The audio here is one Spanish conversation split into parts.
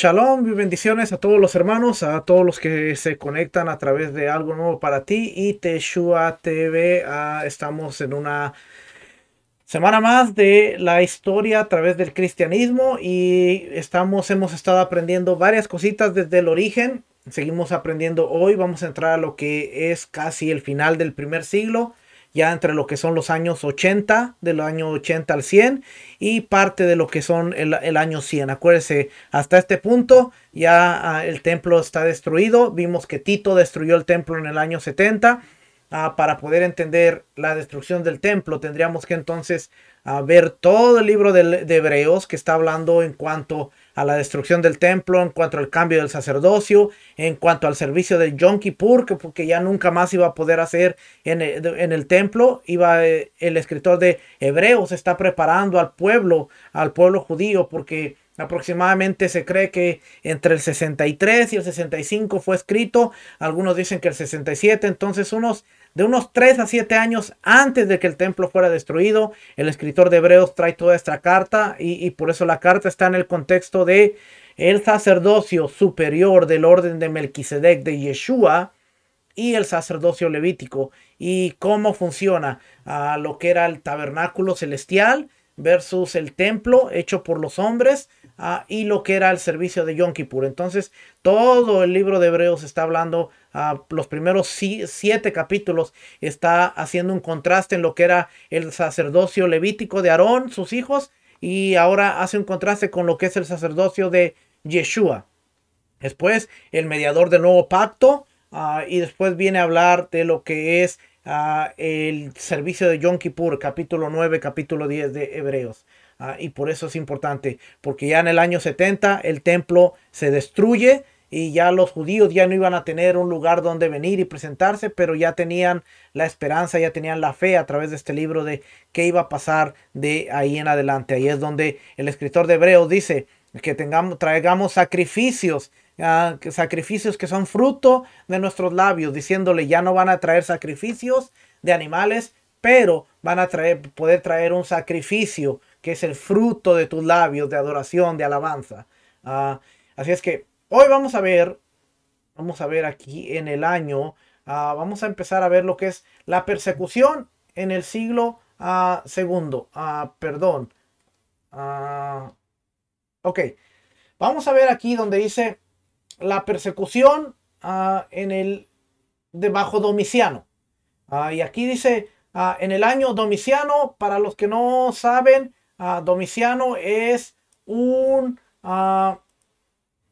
Shalom y bendiciones a todos los hermanos, a todos los que se conectan a través de algo nuevo para ti y Teshua TV. Ah, estamos en una semana más de la historia a través del cristianismo y estamos, hemos estado aprendiendo varias cositas desde el origen. Seguimos aprendiendo hoy. Vamos a entrar a lo que es casi el final del primer siglo ya entre lo que son los años 80, del año 80 al 100 y parte de lo que son el, año 100. Acuérdense, hasta este punto ya ah, el templo está destruido. Vimos que Tito destruyó el templo en el año 70. Ah, para poder entender la destrucción del templo, tendríamos que entonces ah, ver todo el libro de, de Hebreos que está hablando en cuanto a la destrucción del templo, en cuanto al cambio del sacerdocio, en cuanto al servicio del Yom Kippur, que ya nunca más iba a poder hacer en el, templo, iba eh, el escritor de Hebreos está preparando al pueblo, al pueblo judío, porque Aproximadamente se cree que entre el 63 y el 65 fue escrito, algunos dicen que el 67, entonces unos de unos 3 a 7 años antes de que el templo fuera destruido. El escritor de Hebreos trae toda esta carta y, por eso la carta está en el contexto de el sacerdocio superior del orden de Melquisedec de Yeshua y el sacerdocio levítico y cómo funciona A lo que era el tabernáculo celestial versus el templo hecho por los hombres ah, y lo que era el servicio de Yom Kippur. Entonces, todo el libro de Hebreos está hablando, ah, los primeros siete capítulos está haciendo un contraste en lo que era el sacerdocio levítico de Aarón, sus hijos, y ahora hace un contraste con lo que es el sacerdocio de Yeshua. Después, el mediador del nuevo pacto, ah, y después viene a hablar de lo que es el servicio de Yom Kippur, capítulo 9, capítulo 10 de Hebreos. Ah, y por eso es importante, porque ya en el año 70 el templo se destruye y ya los judíos ya no iban a tener un lugar donde venir y presentarse, pero ya tenían la esperanza, ya tenían la fe a través de este libro de qué iba a pasar de ahí en adelante. Ahí es donde el escritor de Hebreos dice que tengamos, traigamos sacrificios sacrificios que son fruto de nuestros labios, diciéndole ya no van a traer sacrificios de animales, pero van a traer, poder traer un sacrificio que es el fruto de tus labios de adoración, de alabanza. Ah, así es que hoy vamos a ver, vamos a ver aquí en el año, ah, vamos a empezar a ver lo que es la persecución en el siglo II ah, segundo, perdón. ok, vamos a ver aquí donde dice la persecución ah, en el debajo Domiciano. Ah, y aquí dice ah, en el año Domiciano, para los que no saben, Domiciano es un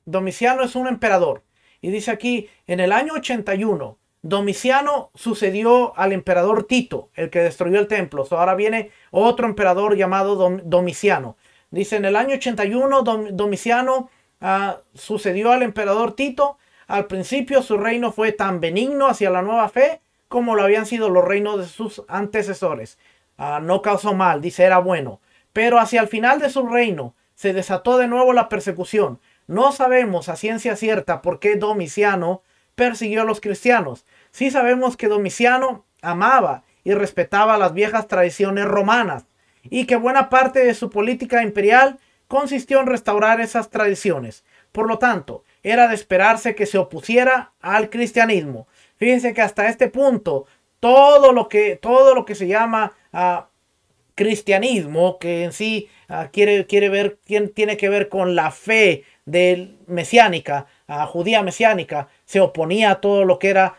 Domiciano es un emperador. Y dice aquí en el año 81 Domiciano sucedió al emperador Tito, el que destruyó el templo. ahora viene otro emperador llamado Domiciano. Dice en el año 81 Domiciano Ah, sucedió al emperador Tito. Al principio su reino fue tan benigno hacia la nueva fe como lo habían sido los reinos de sus antecesores. Ah, no causó mal, dice, era bueno. Pero hacia el final de su reino se desató de nuevo la persecución. No sabemos a ciencia cierta por qué Domiciano persiguió a los cristianos. Sí sabemos que Domiciano amaba y respetaba las viejas tradiciones romanas y que buena parte de su política imperial consistió en restaurar esas tradiciones. Por lo tanto, era de esperarse que se opusiera al cristianismo. Fíjense que hasta este punto, todo lo que, todo lo que se llama ah, cristianismo, que en sí ah, quiere, quiere ver, tiene que ver con la fe mesiánica, ah, judía mesiánica, se oponía a todo lo que era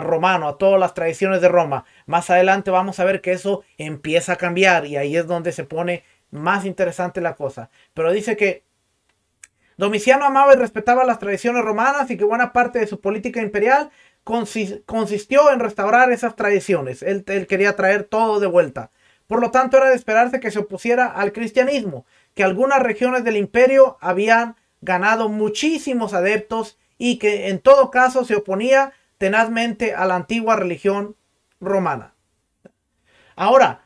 romano, a todas las tradiciones de Roma. Más adelante vamos a ver que eso empieza a cambiar y ahí es donde se pone más interesante la cosa. Pero dice que Domiciano amaba y respetaba las tradiciones romanas y que buena parte de su política imperial consistió en restaurar esas tradiciones. Él, quería traer todo de vuelta. Por lo tanto, era de esperarse que se opusiera al cristianismo, que algunas regiones del imperio habían ganado muchísimos adeptos y que en todo caso se oponía tenazmente a la antigua religión romana. Ahora,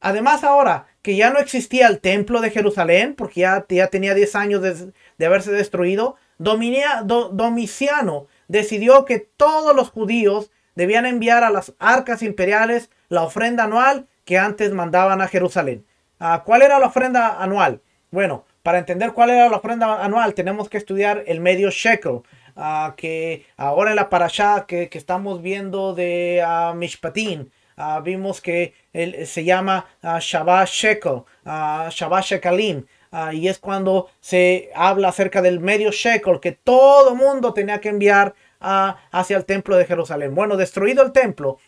además ahora, que ya no existía el templo de Jerusalén, porque ya, ya tenía 10 años de, haberse destruido, Domiciano decidió que todos los judíos debían enviar a las arcas imperiales la ofrenda anual que antes mandaban a Jerusalén. Ah, ¿Cuál era la ofrenda anual? Bueno, para entender cuál era la ofrenda anual tenemos que estudiar el medio shekel, ah, que ahora en la parasha que, que estamos viendo de ah, Mishpatín, Ah, vimos que eh, se llama ah, Shabbat Shekel, ah, Shabbat Shekalim, y es cuando se habla acerca del medio Shekel que todo mundo tenía que enviar hacia el templo de Jerusalén. Bueno, destruido el templo,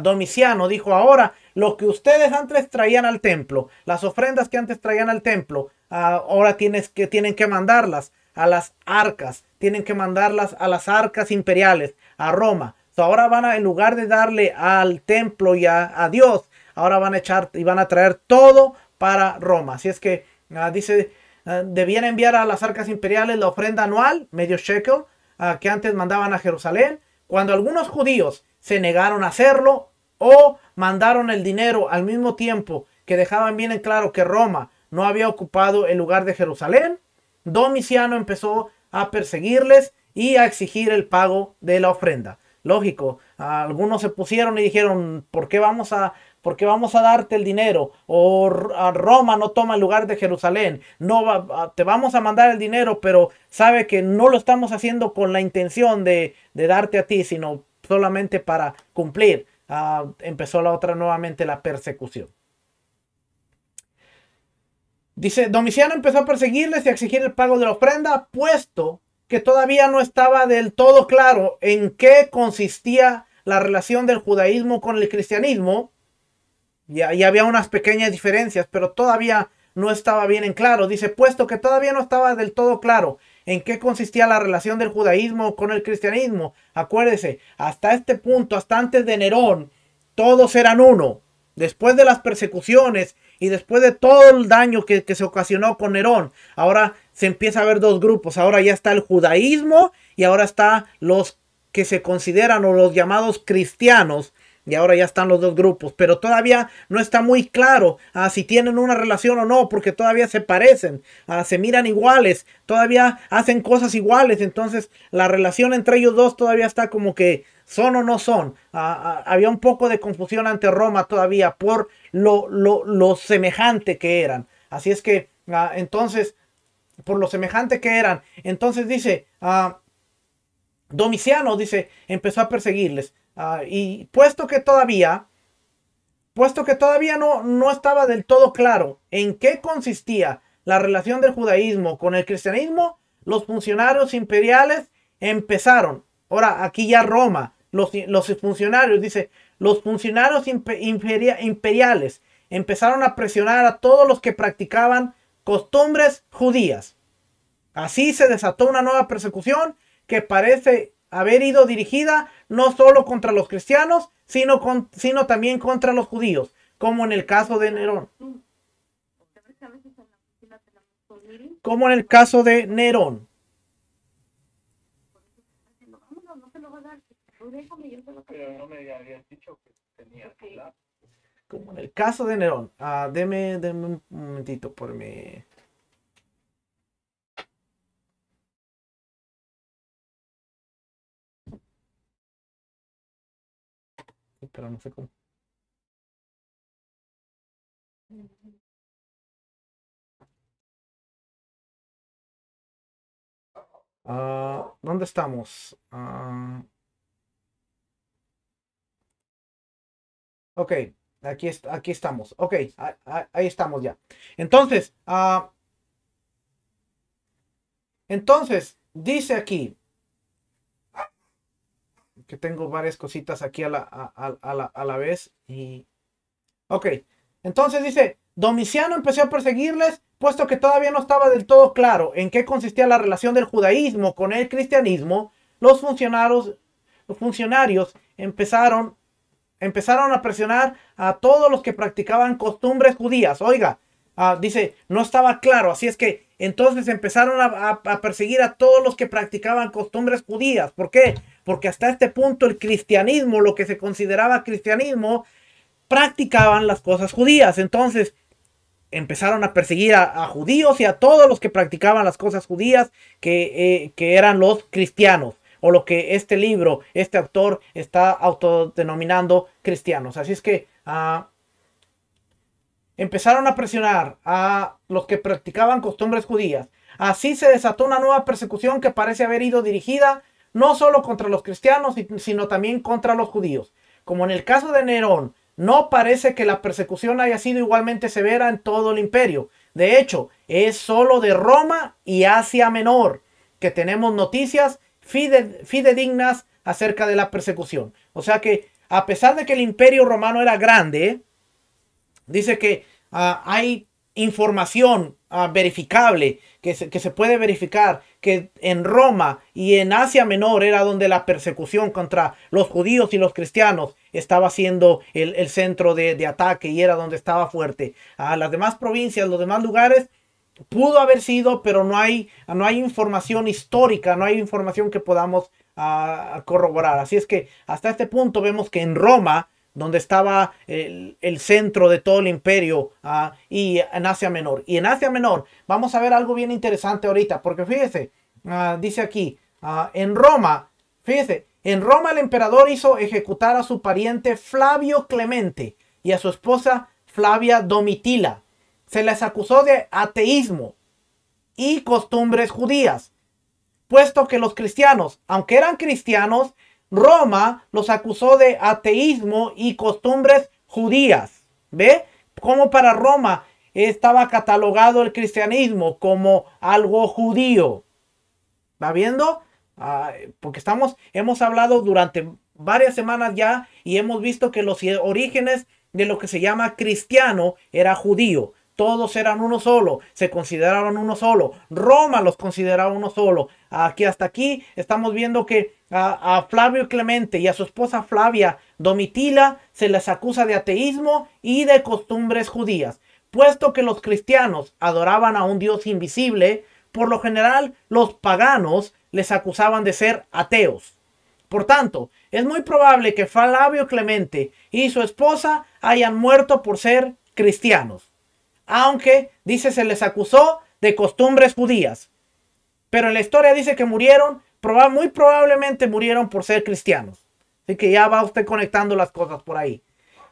Domiciano dijo ahora, lo que ustedes antes traían al templo, las ofrendas que antes traían al templo, ahora tienes que, tienen que mandarlas a las arcas, tienen que mandarlas a las arcas imperiales, a Roma ahora van a, en lugar de darle al templo y a, Dios, ahora van a echar y van a traer todo para Roma. Así es que ah, dice, ah, debían enviar a las arcas imperiales la ofrenda anual, medio shekel, ah, que antes mandaban a Jerusalén. Cuando algunos judíos se negaron a hacerlo o mandaron el dinero al mismo tiempo que dejaban bien en claro que Roma no había ocupado el lugar de Jerusalén, Domiciano empezó a perseguirles y a exigir el pago de la ofrenda. Lógico, algunos se pusieron y dijeron, ¿por qué vamos a, por vamos a darte el dinero? O Roma no toma el lugar de Jerusalén. No te vamos a mandar el dinero, pero sabe que no lo estamos haciendo con la intención de, darte a ti, sino solamente para cumplir. Ah, empezó la otra nuevamente la persecución. Dice, Domiciano empezó a perseguirles y a exigir el pago de la ofrenda, puesto que todavía no estaba del todo claro en qué consistía la relación del judaísmo con el cristianismo. y había unas pequeñas diferencias, pero todavía no estaba bien en claro. Dice, puesto que todavía no estaba del todo claro en qué consistía la relación del judaísmo con el cristianismo. Acuérdese, hasta este punto, hasta antes de Nerón, todos eran uno. Después de las persecuciones y después de todo el daño que, que se ocasionó con Nerón, ahora se empieza a ver dos grupos. Ahora ya está el judaísmo y ahora está los que se consideran o los llamados cristianos. Y ahora ya están los dos grupos, pero todavía no está muy claro ah, si tienen una relación o no, porque todavía se parecen, ah, se miran iguales, todavía hacen cosas iguales, entonces la relación entre ellos dos todavía está como que son o no son. Ah, había un poco de confusión ante Roma todavía por lo, lo, lo semejante que eran. Así es que entonces por lo semejante que eran. Entonces dice, ah, Domiciano, dice, empezó a perseguirles. Ah, y puesto que todavía, puesto que todavía no, no estaba del todo claro en qué consistía la relación del judaísmo con el cristianismo, los funcionarios imperiales empezaron. Ahora, aquí ya Roma, los, los funcionarios, dice, los funcionarios imperiales empezaron a presionar a todos los que practicaban costumbres judías. Así se desató una nueva persecución que parece haber ido dirigida no solo contra los cristianos, sino, sino también contra los judíos, como en el caso de Nerón. Como en el caso de Nerón como en el caso de Nerón. Ah, deme, un momentito por mi... Pero no sé cómo. Ah, ¿Dónde estamos? Uh... ok. Aquí, estamos. Ok, ahí estamos ya. Entonces, ah, entonces, dice aquí que tengo varias cositas aquí a la, vez. Y... Ok, entonces dice, Domiciano empezó a perseguirles, puesto que todavía no estaba del todo claro en qué consistía la relación del judaísmo con el cristianismo, los funcionarios, los funcionarios empezaron empezaron a presionar a todos los que practicaban costumbres judías. Oiga, ah, dice, no estaba claro, así es que entonces empezaron a, perseguir a todos los que practicaban costumbres judías. ¿Por qué? Porque hasta este punto el cristianismo, lo que se consideraba cristianismo, practicaban las cosas judías. Entonces empezaron a perseguir a, judíos y a todos los que practicaban las cosas judías que eh, eran los cristianos o lo que este libro, este autor está autodenominando cristianos. Así es que ah, empezaron a presionar a los que practicaban costumbres judías. Así se desató una nueva persecución que parece haber ido dirigida no solo contra los cristianos, sino también contra los judíos. Como en el caso de Nerón, no parece que la persecución haya sido igualmente severa en todo el imperio. De hecho, es solo de Roma y Asia Menor que tenemos noticias fidedignas acerca de la persecución. O sea que a pesar de que el imperio romano era grande, dice que ah, hay información ah, verificable, que se, puede verificar, que en Roma y en Asia Menor era donde la persecución contra los judíos y los cristianos estaba siendo el, centro de, de, ataque y era donde estaba fuerte. A las demás provincias, los demás lugares, pudo haber sido, pero no hay, no hay información histórica, no hay información que podamos ah, corroborar. Así es que hasta este punto vemos que en Roma, donde estaba el, centro de todo el imperio, ah, y en Asia Menor. Y en Asia Menor vamos a ver algo bien interesante ahorita, porque fíjese, ah, dice aquí, en Roma, fíjese, en Roma el emperador hizo ejecutar a su pariente Flavio Clemente y a su esposa Flavia Domitila se les acusó de ateísmo y costumbres judías, puesto que los cristianos, aunque eran cristianos, Roma los acusó de ateísmo y costumbres judías. ¿Ve? Como para Roma estaba catalogado el cristianismo como algo judío. ¿Va viendo? porque estamos, hemos hablado durante varias semanas ya y hemos visto que los orígenes de lo que se llama cristiano era judío todos eran uno solo, se consideraron uno solo, Roma los consideraba uno solo. Aquí hasta aquí estamos viendo que a, a Flavio Clemente y a su esposa Flavia Domitila se les acusa de ateísmo y de costumbres judías. Puesto que los cristianos adoraban a un Dios invisible, por lo general los paganos les acusaban de ser ateos. Por tanto, es muy probable que Flavio Clemente y su esposa hayan muerto por ser cristianos aunque dice se les acusó de costumbres judías. Pero en la historia dice que murieron, muy probablemente murieron por ser cristianos. Así que ya va usted conectando las cosas por ahí.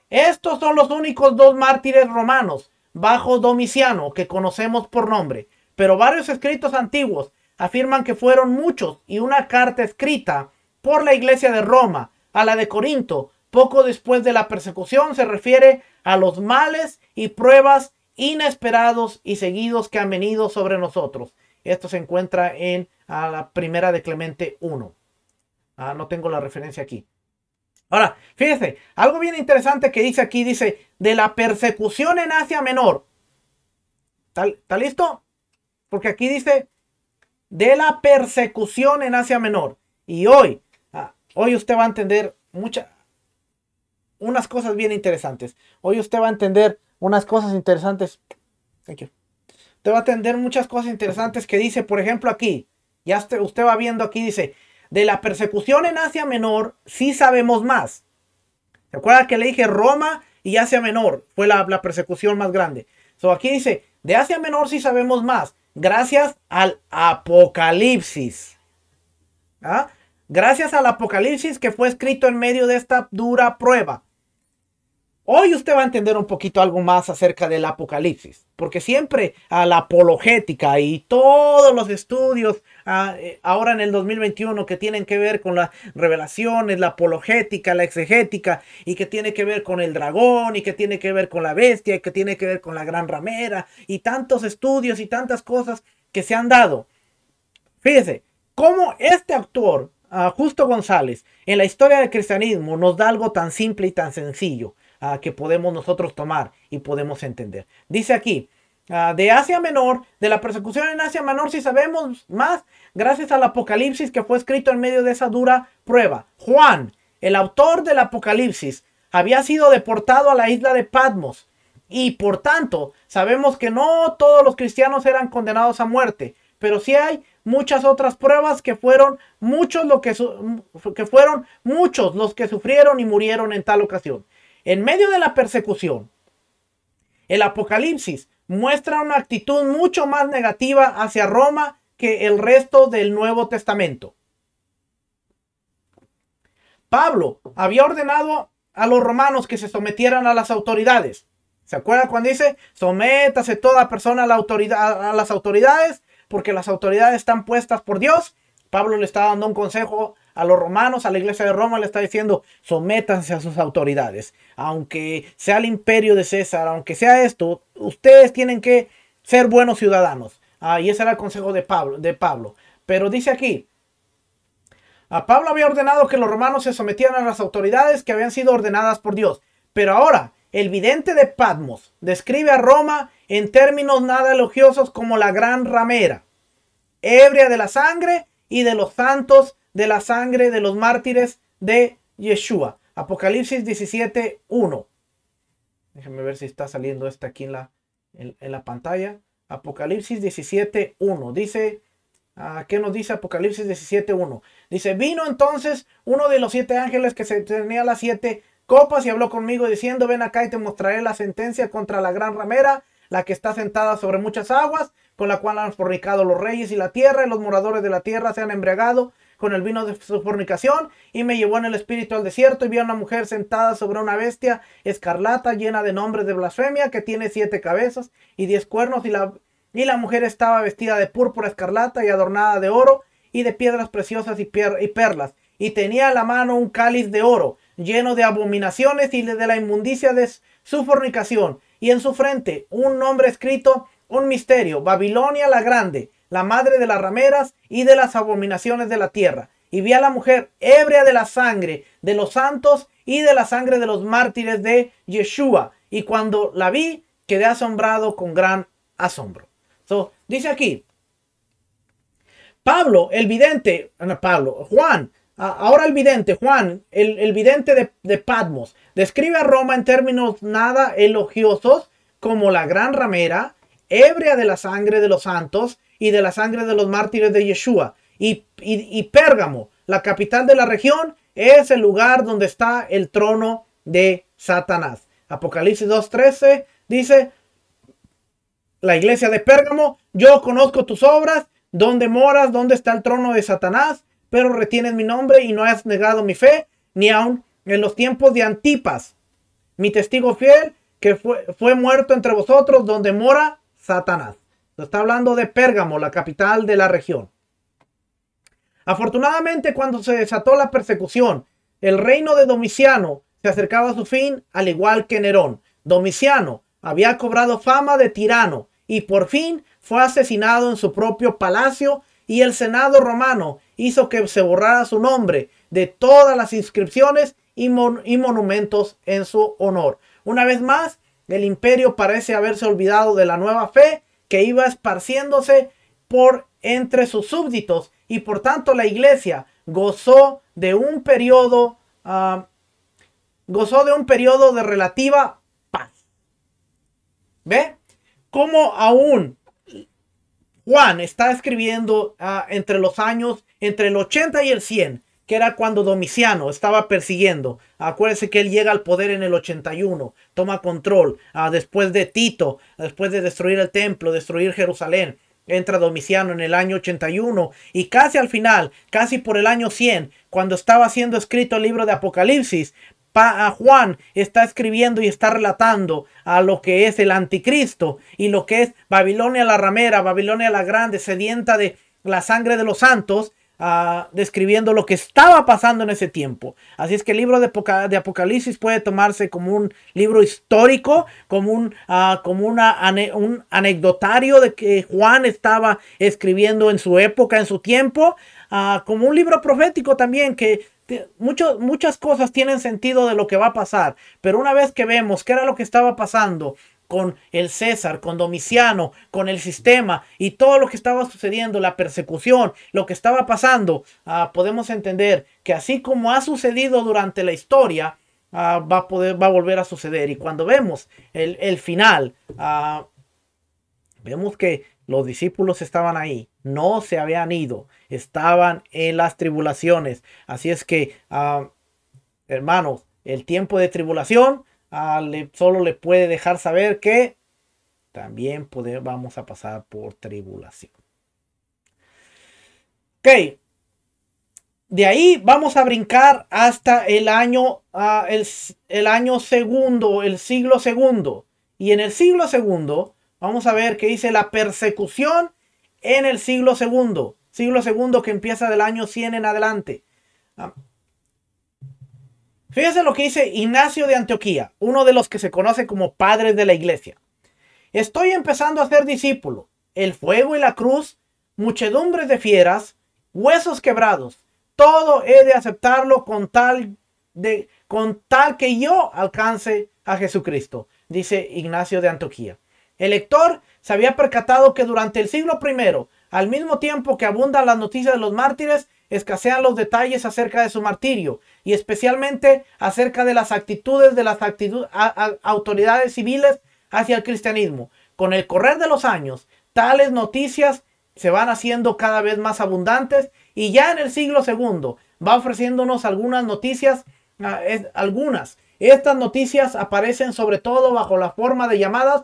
Estos son los únicos dos mártires romanos bajo Domiciano que conocemos por nombre, pero varios escritos antiguos afirman que fueron muchos y una carta escrita por la iglesia de Roma a la de Corinto poco después de la persecución se refiere a los males y pruebas inesperados y seguidos que han venido sobre nosotros. Esto se encuentra en la primera de Clemente 1. Ah, no tengo la referencia aquí. Ahora, fíjese algo bien interesante que dice aquí, dice, de la persecución en Asia Menor. ¿Está listo? Porque aquí dice, de la persecución en Asia Menor. Y hoy, ah, hoy usted va a entender muchas, unas cosas bien interesantes. Hoy usted va a entender unas cosas interesantes. Thank Te va a atender muchas cosas interesantes que dice, por ejemplo, aquí. Ya usted, va viendo aquí, dice, de la persecución en Asia Menor sí sabemos más. ¿Se acuerda que le dije Roma y Asia Menor? Fue la, persecución más grande. So aquí dice, de Asia Menor sí sabemos más, gracias al Apocalipsis. ¿Ah? Gracias al Apocalipsis que fue escrito en medio de esta dura prueba. Hoy usted va a entender un poquito algo más acerca del apocalipsis, porque siempre a la apologética y todos los estudios ah, eh, ahora en el 2021 que tienen que ver con las revelaciones, la apologética, la exegética, y que tiene que ver con el dragón, y que tiene que ver con la bestia, y que tiene que ver con la gran ramera, y tantos estudios y tantas cosas que se han dado. Fíjese, cómo este autor, ah, Justo González, en la historia del cristianismo nos da algo tan simple y tan sencillo Ah, que podemos nosotros tomar y podemos entender. Dice aquí, ah, de Asia Menor, de la persecución en Asia Menor, si sabemos más, gracias al Apocalipsis que fue escrito en medio de esa dura prueba. Juan, el autor del Apocalipsis, había sido deportado a la isla de Patmos. Y por tanto, sabemos que no todos los cristianos eran condenados a muerte, pero sí hay muchas otras pruebas que fueron muchos que, que fueron muchos los que sufrieron y murieron en tal ocasión. En medio de la persecución, el Apocalipsis muestra una actitud mucho más negativa hacia Roma que el resto del Nuevo Testamento. Pablo había ordenado a los romanos que se sometieran a las autoridades. ¿Se acuerdan cuando dice, sométase toda persona a, a las autoridades, porque las autoridades están puestas por Dios? Pablo le está dando un consejo a los romanos, a la iglesia de Roma, le está diciendo, sométanse a sus autoridades. Aunque sea el imperio de César, aunque sea esto, ustedes tienen que ser buenos ciudadanos. ahí y ese era el consejo de Pablo, de Pablo. Pero dice aquí, a Pablo había ordenado que los romanos se sometieran a las autoridades que habían sido ordenadas por Dios. Pero ahora, el vidente de Patmos describe a Roma en términos nada elogiosos como la gran ramera, ebria de la sangre y de los santos de la sangre de los mártires de Yeshua. Apocalipsis 17, 1. Déjenme ver si está saliendo esta aquí en la, en, la pantalla. Apocalipsis 17, 1. Dice, a ah, ¿qué nos dice Apocalipsis 17, 1? Dice, vino entonces uno de los siete ángeles que se tenía las siete copas y habló conmigo diciendo, ven acá y te mostraré la sentencia contra la gran ramera, la que está sentada sobre muchas aguas, con la cual han fornicado los reyes y la tierra, y los moradores de la tierra se han embriagado con el vino de su fornicación, y me llevó en el espíritu al desierto, y vi a una mujer sentada sobre una bestia escarlata llena de nombres de blasfemia, que tiene siete cabezas y diez cuernos, y la, y la mujer estaba vestida de púrpura escarlata y adornada de oro, y de piedras preciosas y, y perlas, y tenía a la mano un cáliz de oro, lleno de abominaciones y de la inmundicia de su fornicación, y en su frente un nombre escrito, un misterio, Babilonia la Grande la madre de las rameras y de las abominaciones de la tierra. Y vi a la mujer ebria de la sangre de los santos y de la sangre de los mártires de Yeshua. Y cuando la vi, quedé asombrado con gran asombro. So, dice aquí, Pablo, el vidente, ah, Pablo, Juan, ahora el vidente, Juan, el, vidente de, Padmos, Patmos, describe a Roma en términos nada elogiosos como la gran ramera, ebria de la sangre de los santos y de la sangre de los mártires de Yeshua. Y, Pérgamo, la capital de la región, es el lugar donde está el trono de Satanás. Apocalipsis 2.13 dice, la iglesia de Pérgamo, yo conozco tus obras, Donde moras, Donde está el trono de Satanás, pero retienes mi nombre y no has negado mi fe, ni aun en los tiempos de Antipas, mi testigo fiel, que fue muerto entre vosotros, donde mora Satanás está hablando de Pérgamo, la capital de la región. Afortunadamente, cuando se desató la persecución, el reino de Domiciano se acercaba a su fin, al igual que Nerón. Domiciano había cobrado fama de tirano y por fin fue asesinado en su propio palacio y el Senado romano hizo que se borrara su nombre de todas las inscripciones y monumentos en su honor. Una vez más, el imperio parece haberse olvidado de la nueva fe que iba esparciéndose por entre sus súbditos y por tanto la iglesia gozó de un periodo ah, de un de relativa paz. ¿Ve? Como aún Juan está escribiendo ah, entre los años entre el 80 y el 100 que era cuando Domiciano estaba persiguiendo. Acuérdense que él llega al poder en el 81, toma control, ah, después de Tito, después de destruir el templo, destruir Jerusalén. Entra Domiciano en el año 81 y casi al final, casi por el año 100, cuando estaba siendo escrito el libro de Apocalipsis, pa Juan está escribiendo y está relatando a lo que es el anticristo y lo que es Babilonia la ramera, Babilonia la grande, sedienta de la sangre de los santos Ah, describiendo lo que estaba pasando en ese tiempo. Así es que el libro de, Apocalipsis puede tomarse como un libro histórico, como un, ah, como un anecdotario de que Juan estaba escribiendo en su época, en su tiempo, ah, como un libro profético también que muchas cosas tienen sentido de lo que va a pasar, pero una vez que vemos qué era lo que estaba pasando con el César, con Domiciano, con el sistema y todo lo que estaba sucediendo, la persecución, lo que estaba pasando, ah, podemos entender que así como ha sucedido durante la historia, ah, va, a poder, va a volver a suceder. Y cuando vemos el, final, ah, vemos que los discípulos estaban ahí, no se habían ido, estaban en las tribulaciones. Así es que, hermanos, el tiempo de tribulación Ah, solo le puede dejar saber que también poder, vamos a pasar por tribulación. Ok. De ahí vamos a brincar hasta el año, ah, el, año segundo, el siglo segundo. Y en el siglo segundo vamos a ver que dice la persecución en el siglo segundo. Siglo segundo que empieza del año 100 en adelante. Ah, Fíjese lo que dice Ignacio de Antioquía, uno de los que se conoce como padres de la iglesia. Estoy empezando a ser discípulo. El fuego y la cruz, muchedumbres de fieras, huesos quebrados. Todo he de aceptarlo con tal, de, con tal que yo alcance a Jesucristo, dice Ignacio de Antioquía. El lector se había percatado que durante el siglo primero, al mismo tiempo que abundan las noticias de los mártires, escasean los detalles acerca de su martirio y especialmente acerca de las actitudes de las autoridades civiles hacia el cristianismo. Con el correr de los años, tales noticias se van haciendo cada vez más abundantes y ya en el siglo segundo va ofreciéndonos algunas noticias, ah, algunas. Estas noticias aparecen sobre todo bajo la forma de llamadas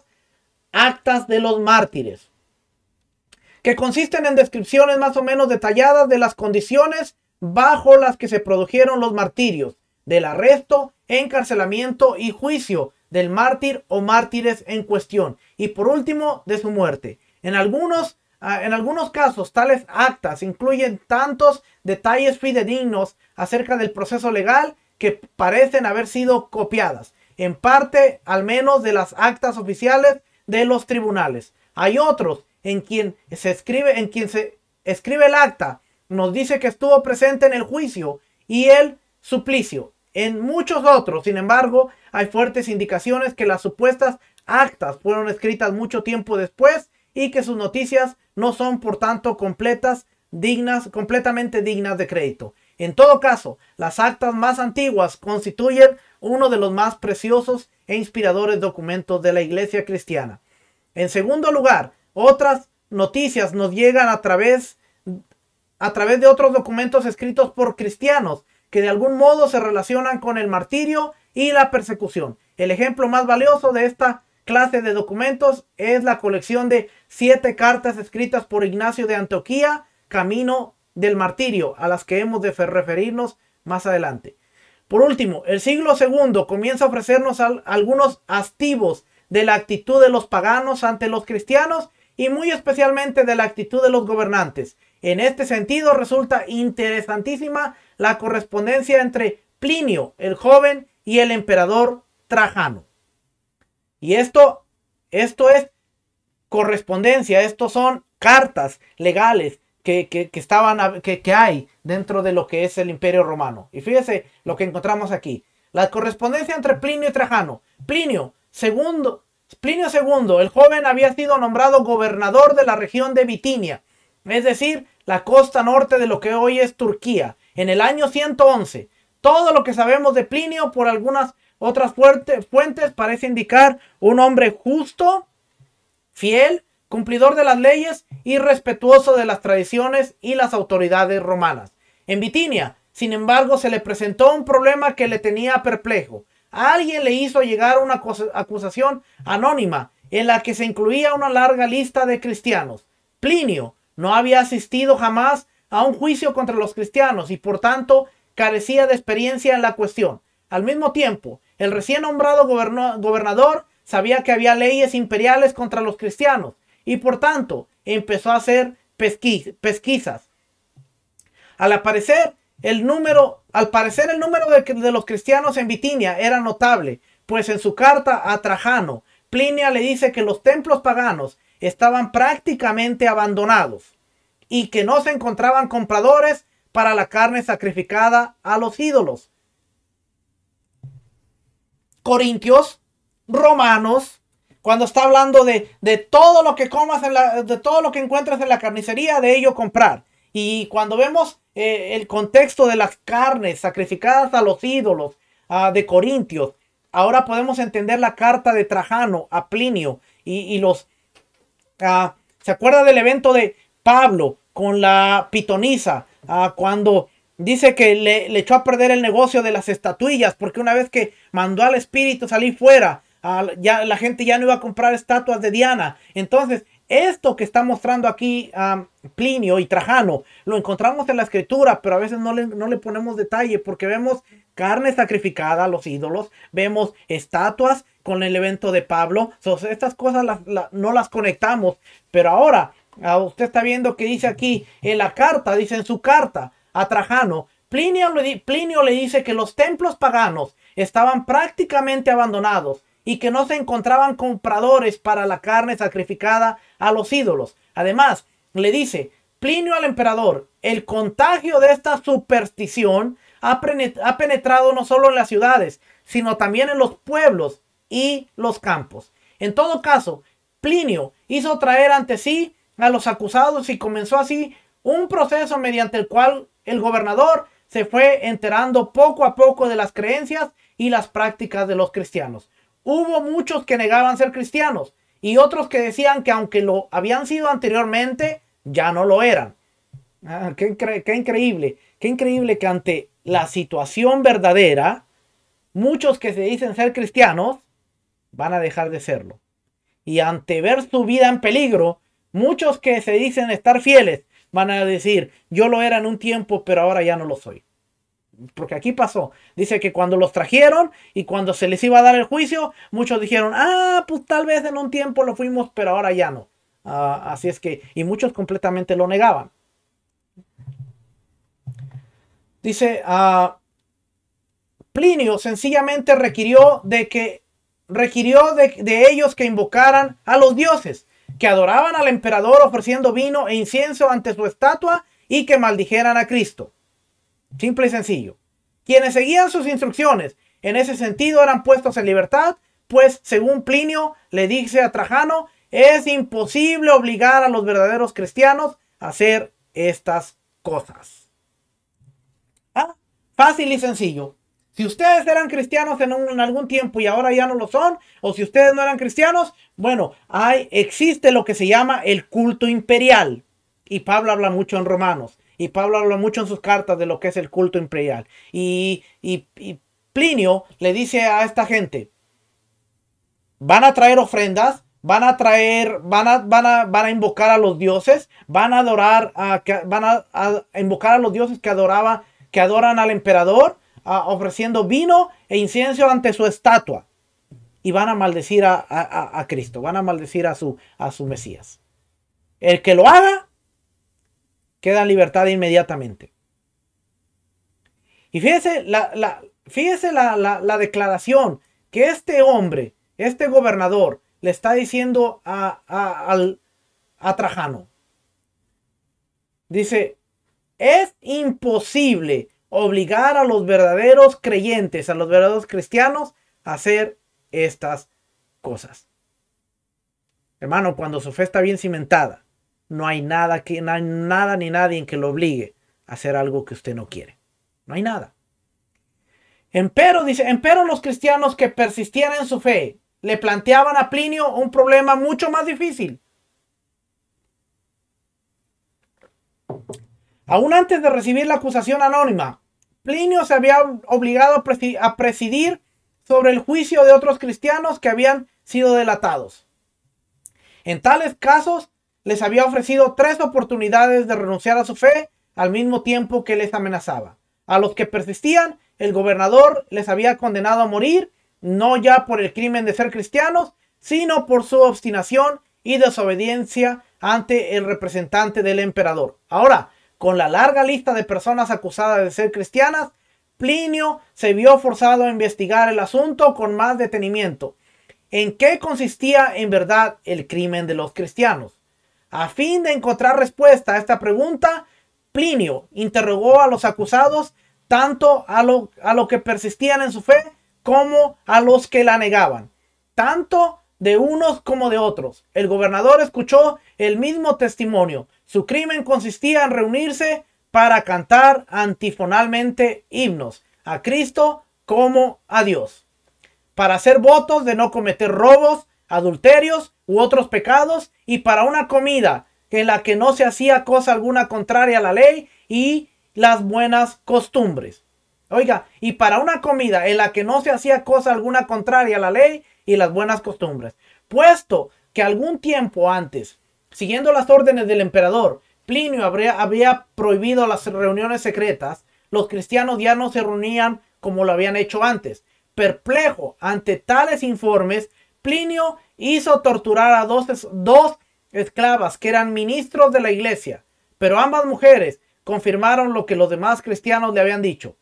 actas de los mártires que consisten en descripciones más o menos detalladas de las condiciones bajo las que se produjeron los martirios, del arresto, encarcelamiento y juicio del mártir o mártires en cuestión, y por último, de su muerte. En algunos, ah, en algunos casos, tales actas incluyen tantos detalles fidedignos acerca del proceso legal que parecen haber sido copiadas, en parte al menos de las actas oficiales de los tribunales. Hay otros en quien se escribe, en quien se escribe el acta, nos dice que estuvo presente en el juicio y el suplicio. En muchos otros, sin embargo, hay fuertes indicaciones que las supuestas actas fueron escritas mucho tiempo después y que sus noticias no son por tanto completas, dignas, completamente dignas de crédito. En todo caso, las actas más antiguas constituyen uno de los más preciosos e inspiradores documentos de la iglesia cristiana. En segundo lugar, otras noticias nos llegan a través, a través de otros documentos escritos por cristianos que de algún modo se relacionan con el martirio y la persecución. El ejemplo más valioso de esta clase de documentos es la colección de siete cartas escritas por Ignacio de Antioquía, Camino del Martirio, a las que hemos de referirnos más adelante. Por último, el siglo II comienza a ofrecernos algunos activos de la actitud de los paganos ante los cristianos y muy especialmente de la actitud de los gobernantes. En este sentido resulta interesantísima la correspondencia entre Plinio el joven y el emperador Trajano. Y esto, esto es correspondencia, estos son cartas legales que, estaban, que, que hay dentro de lo que es el imperio romano. Y fíjese lo que encontramos aquí. La correspondencia entre Plinio y Trajano. Plinio, segundo, Plinio II, el joven había sido nombrado gobernador de la región de Bitinia, es decir, la costa norte de lo que hoy es Turquía, en el año 111. Todo lo que sabemos de Plinio por algunas otras fuentes parece indicar un hombre justo, fiel, cumplidor de las leyes y respetuoso de las tradiciones y las autoridades romanas. En Bitinia, sin embargo, se le presentó un problema que le tenía perplejo alguien le hizo llegar una acusación anónima en la que se incluía una larga lista de cristianos. Plinio no había asistido jamás a un juicio contra los cristianos y por tanto carecía de experiencia en la cuestión. Al mismo tiempo, el recién nombrado gobernador sabía que había leyes imperiales contra los cristianos y por tanto empezó a hacer pesquisas. Al aparecer, el número, al parecer el número de, los cristianos en vitinia era notable, pues en su carta a Trajano, Plinia le dice que los templos paganos estaban prácticamente abandonados y que no se encontraban compradores para la carne sacrificada a los ídolos. Corintios, romanos, cuando está hablando de, de todo lo que comas, en la, de todo lo que encuentras en la carnicería, de ello comprar. Y cuando vemos eh, el contexto de las carnes sacrificadas a los ídolos ah, de Corintios. Ahora podemos entender la carta de Trajano a Plinio y, los... Ah, ¿Se acuerda del evento de Pablo con la pitonisa? Ah, cuando dice que le, echó a perder el negocio de las estatuillas porque una vez que mandó al espíritu salir fuera, ya, la gente ya no iba a comprar estatuas de Diana. Entonces esto que está mostrando aquí a ah, Plinio y Trajano, lo encontramos en la escritura, pero a veces no le, ponemos detalle porque vemos carne sacrificada a los ídolos, vemos estatuas con el evento de Pablo, estas cosas no las conectamos, pero ahora ah, usted está viendo que dice aquí en la carta, dice en su carta a Trajano, Plinio le dice que los templos paganos estaban prácticamente abandonados y que no se encontraban compradores para la carne sacrificada a los ídolos. Además, le dice Plinio al emperador, el contagio de esta superstición ha penetrado no solo en las ciudades, sino también en los pueblos y los campos. En todo caso, Plinio hizo traer ante sí a los acusados y comenzó así un proceso mediante el cual el gobernador se fue enterando poco a poco de las creencias y las prácticas de los cristianos. Hubo muchos que negaban ser cristianos y otros que decían que aunque lo habían sido anteriormente, ya no lo eran. Ah, qué, increíble, qué increíble que ante la situación verdadera, muchos que se dicen ser cristianos van a dejar de serlo. Y ante ver su vida en peligro, muchos que se dicen estar fieles van a decir, yo lo era en un tiempo, pero ahora ya no lo soy. Porque aquí pasó. Dice que cuando los trajeron y cuando se les iba a dar el juicio, muchos dijeron, ah, pues tal vez en un tiempo lo fuimos, pero ahora ya no. Ah, así es que, y muchos completamente lo negaban. Dice, ah, Plinio sencillamente requirió de que, requirió de, de ellos que invocaran a los dioses, que adoraban al emperador ofreciendo vino e incienso ante su estatua y que maldijeran a Cristo. Simple y sencillo. Quienes seguían sus instrucciones en ese sentido eran puestos en libertad, pues según Plinio le dice a Trajano, es imposible obligar a los verdaderos cristianos a hacer estas cosas. Ah, fácil y sencillo. Si ustedes eran cristianos en, algún tiempo y ahora ya no lo son, o si ustedes no eran cristianos, bueno, hay, existe lo que se llama el culto imperial. Y Pablo habla mucho en Romanos. Y Pablo habla mucho en sus cartas de lo que es el culto imperial. Y, Plinio le dice a esta gente, van a traer ofrendas, van a traer, van a, van van a invocar a los dioses, van a adorar, a, van a, invocar a los dioses que adoraban, que adoran al emperador, ofreciendo vino e incienso ante su estatua. Y van a maldecir a, a Cristo, van a maldecir a su, a su Mesías. El que lo haga queda en libertad inmediatamente. Y fíjese la, fíjese declaración que este hombre, este gobernador, le está diciendo al, a Trajano. Dice, es imposible obligar a los verdaderos creyentes, a los verdaderos cristianos, a hacer estas cosas. Hermano, cuando su fe está bien cimentada, no hay nada, que, hay nada ni nadie que lo obligue a hacer algo que usted no quiere. No hay nada. Empero, dice, empero los cristianos que persistían en su fe le planteaban a Plinio un problema mucho más difícil. Aún antes de recibir la acusación anónima, Plinio se había obligado a presidir sobre el juicio de otros cristianos que habían sido delatados. En tales casos, les había ofrecido tres oportunidades de renunciar a su fe al mismo tiempo que les amenazaba. A los que persistían, el gobernador les había condenado a morir, no ya por el crimen de ser cristianos, sino por su obstinación y desobediencia ante el representante del emperador. Ahora, con la larga lista de personas acusadas de ser cristianas, Plinio se vio forzado a investigar el asunto con más detenimiento. ¿En qué consistía en verdad el crimen de los cristianos? A fin de encontrar respuesta a esta pregunta, Plinio interrogó a los acusados tanto a, los que persistían en su fe como a los que la negaban, tanto de unos como de otros. El gobernador escuchó el mismo testimonio. Su crimen consistía en reunirse para cantar antifonalmente himnos a Cristo como a Dios, para hacer votos de no cometer robos, adulterios u otros pecados, y para una comida en la que no se hacía cosa alguna contraria a la ley y las buenas costumbres. Oiga, y para una comida en la que no se hacía cosa alguna contraria a la ley y las buenas costumbres, puesto que algún tiempo antes, siguiendo las órdenes del emperador, Plinio habría, había prohibido las reuniones secretas, los cristianos ya no se reunían como lo habían hecho antes. Perplejo ante tales informes, Plinio hizo torturar a dos, esclavas que eran ministros de la iglesia, pero ambas mujeres confirmaron lo que los demás cristianos le habían dicho.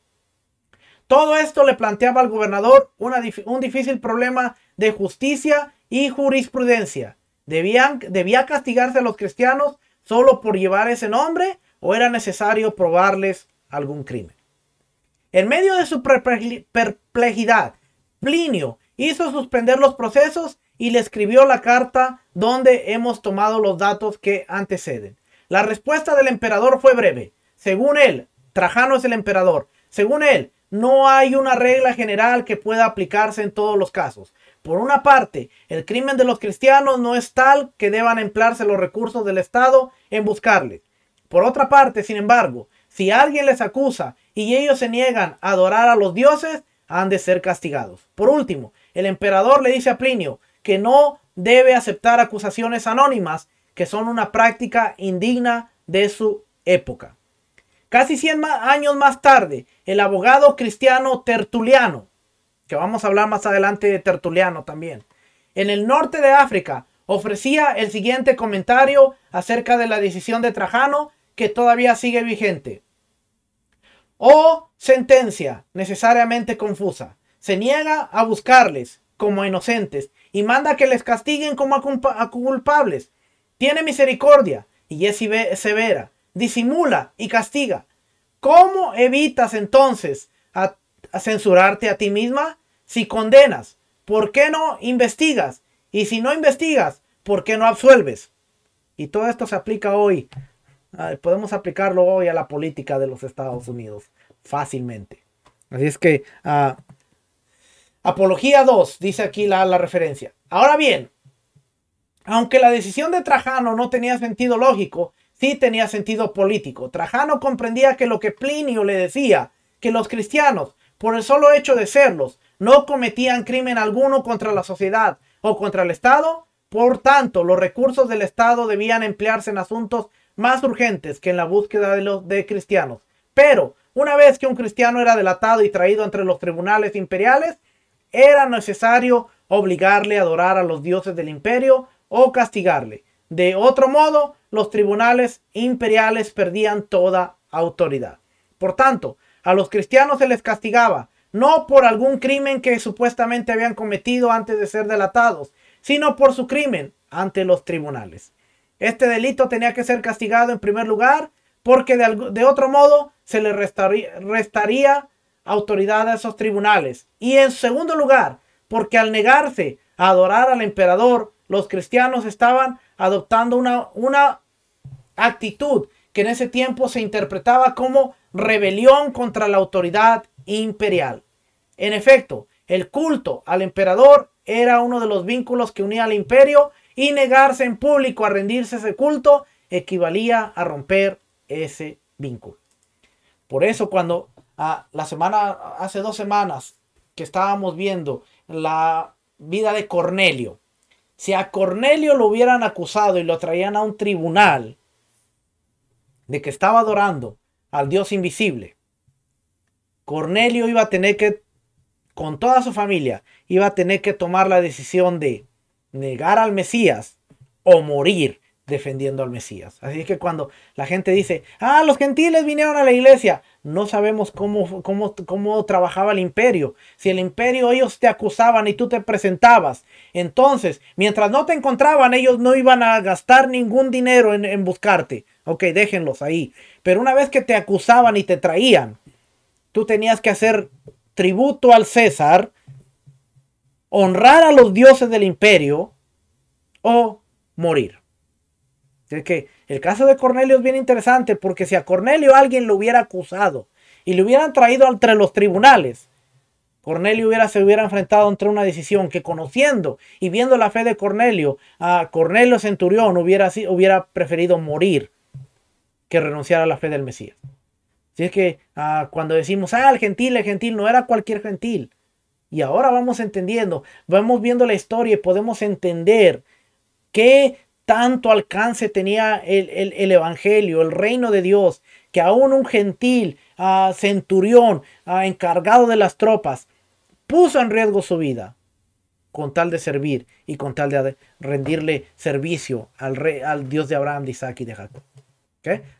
Todo esto le planteaba al gobernador un difícil problema de justicia y jurisprudencia. ¿Debían, ¿Debía castigarse a los cristianos solo por llevar ese nombre o era necesario probarles algún crimen? En medio de su perplejidad, Plinio hizo suspender los procesos y le escribió la carta donde hemos tomado los datos que anteceden. La respuesta del emperador fue breve. Según él, Trajano es el emperador. Según él, no hay una regla general que pueda aplicarse en todos los casos. Por una parte, el crimen de los cristianos no es tal que deban emplearse los recursos del Estado en buscarles. Por otra parte, sin embargo, si alguien les acusa y ellos se niegan a adorar a los dioses, han de ser castigados. Por último, el emperador le dice a Plinio que no debe aceptar acusaciones anónimas que son una práctica indigna de su época. Casi 100 años más tarde, el abogado cristiano Tertuliano, que vamos a hablar más adelante de Tertuliano también, en el norte de África ofrecía el siguiente comentario acerca de la decisión de Trajano que todavía sigue vigente. O oh, sentencia necesariamente confusa, se niega a buscarles como inocentes y manda que les castiguen como a culpables. Tiene misericordia y es severa, disimula y castiga. ¿Cómo evitas entonces a, censurarte a ti misma si condenas? ¿Por qué no investigas? Y si no investigas, ¿por qué no absuelves? Y todo esto se aplica hoy. Podemos aplicarlo hoy a la política de los Estados Unidos fácilmente. Así es que ah, Apología 2, dice aquí la, referencia. Ahora bien, aunque la decisión de Trajano no tenía sentido lógico, sí tenía sentido político. Trajano comprendía que lo que Plinio le decía, que los cristianos, por el solo hecho de serlos, no cometían crimen alguno contra la sociedad o contra el Estado, por tanto, los recursos del Estado debían emplearse en asuntos más urgentes que en la búsqueda de los de cristianos. Pero, una vez que un cristiano era delatado y traído entre los tribunales imperiales, era necesario obligarle a adorar a los dioses del imperio o castigarle. De otro modo, los tribunales imperiales perdían toda autoridad. Por tanto, a los cristianos se les castigaba, no por algún crimen que supuestamente habían cometido antes de ser delatados, sino por su crimen ante los tribunales. Este delito tenía que ser castigado en primer lugar porque de, otro modo se le restaría autoridad a esos tribunales. Y en segundo lugar, porque al negarse a adorar al emperador, los cristianos estaban adoptando una, una actitud que en ese tiempo se interpretaba como rebelión contra la autoridad imperial. En efecto, el culto al emperador era uno de los vínculos que unía al imperio y negarse en público a rendirse ese culto equivalía a romper ese vínculo. Por eso cuando la semana, hace dos semanas que estábamos viendo la vida de Cornelio. Si a Cornelio lo hubieran acusado y lo traían a un tribunal de que estaba adorando al Dios invisible, Cornelio iba a tener que, con toda su familia, iba a tener que tomar la decisión de negar al Mesías o morir defendiendo al Mesías. Así que cuando la gente dice, ah, los gentiles vinieron a la iglesia, no sabemos cómo, cómo, cómo, trabajaba el imperio. Si el imperio ellos te acusaban y tú te presentabas, entonces, mientras no te encontraban, ellos no iban a gastar ningún dinero en, en buscarte. Ok, déjenlos ahí. Pero una vez que te acusaban y te traían, tú tenías que hacer tributo al César, honrar a los dioses del imperio o morir es que el caso de Cornelio es bien interesante porque si a Cornelio alguien lo hubiera acusado y le hubieran traído entre los tribunales, Cornelio hubiera, se hubiera enfrentado entre una decisión que conociendo y viendo la fe de Cornelio, a Cornelio Centurión hubiera, hubiera preferido morir que renunciar a la fe del Mesías. Así es que cuando decimos, ah, el gentil, el gentil, no era cualquier gentil. Y ahora vamos entendiendo, vamos viendo la historia y podemos entender Que tanto alcance tenía el, Evangelio, el reino de Dios, que aún un gentil a ah, centurión ah, encargado de las tropas puso en riesgo su vida con tal de servir y con tal de rendirle servicio al, rey, al Dios de Abraham, de Isaac y de Jacob.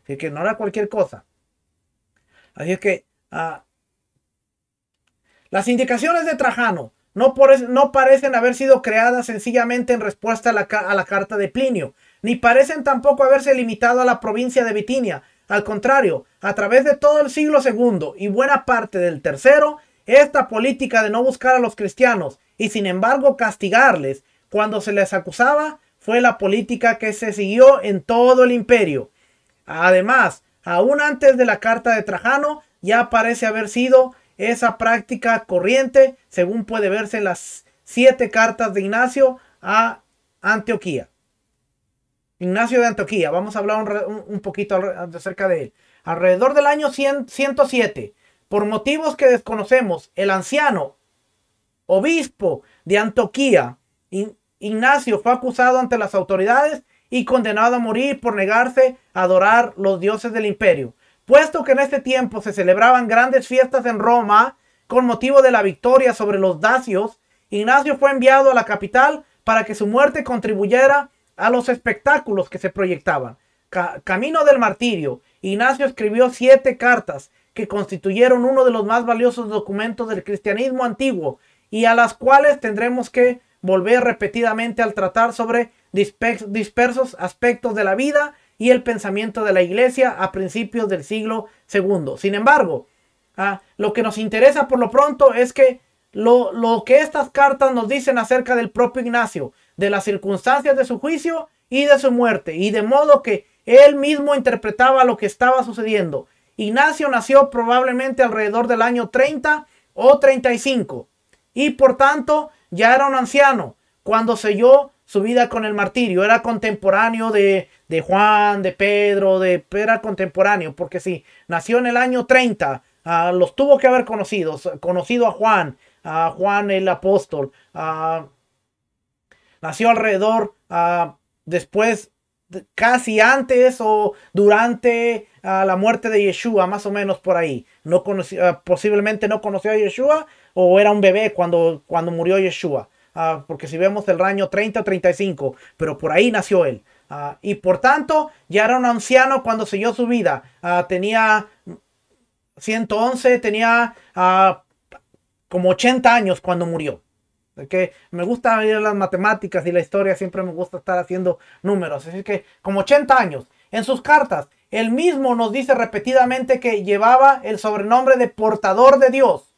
Así que no era cualquier cosa. Así es que ah, las indicaciones de Trajano no, parecen haber sido creadas sencillamente en respuesta a la, carta de Plinio, ni parecen tampoco haberse limitado a la provincia de Bitinia. Al contrario, a través de todo el siglo II y buena parte del tercero, esta política de no buscar a los cristianos y sin embargo castigarles cuando se les acusaba fue la política que se siguió en todo el imperio. Además, aún antes de la carta de Trajano, ya parece haber sido esa práctica corriente, según puede verse en las siete cartas de Ignacio a Antioquía. Ignacio de Antioquía, vamos a hablar un, poquito acerca de él. Alrededor del año 107, por motivos que desconocemos, el anciano obispo de Antioquía, Ignacio, fue acusado ante las autoridades y condenado a morir por negarse a adorar los dioses del imperio. Puesto que en este tiempo se celebraban grandes fiestas en Roma con motivo de la victoria sobre los dacios, Ignacio fue enviado a la capital para que su muerte contribuyera a los espectáculos que se proyectaban. Camino del martirio, Ignacio escribió siete cartas que constituyeron uno de los más valiosos documentos del cristianismo antiguo y a las cuales tendremos que volver repetidamente al tratar sobre dispersos aspectos de la vida y el pensamiento de la iglesia a principios del siglo II. Sin embargo, ah, lo que nos interesa por lo pronto es que lo, lo que estas cartas nos dicen acerca del propio Ignacio, de las circunstancias de su juicio y de su muerte, y de modo que él mismo interpretaba lo que estaba sucediendo. Ignacio nació probablemente alrededor del año 30 o 35 y por tanto ya era un anciano cuando selló su vida con el martirio. Era contemporáneo de de Juan, de Pedro, de era contemporáneo, porque si sí, nació en el año 30, ah, los tuvo que haber conocido, conocido a Juan, a Juan el apóstol. Ah, nació alrededor ah, después, casi antes o durante la muerte de Yeshua, más o menos por ahí. No posiblemente no conoció a Yeshua o era un bebé cuando, cuando murió Yeshua. porque si vemos el año 30-35, pero por ahí nació él. Ah, y por tanto, ya era un anciano cuando siguió su vida. Ah, tenía 111, tenía ah, como 80 años cuando murió. Que me gusta ver las matemáticas y la historia, siempre me gusta estar haciendo números. Así que como 80 años. En sus cartas, él mismo nos dice repetidamente que llevaba el sobrenombre de portador de Dios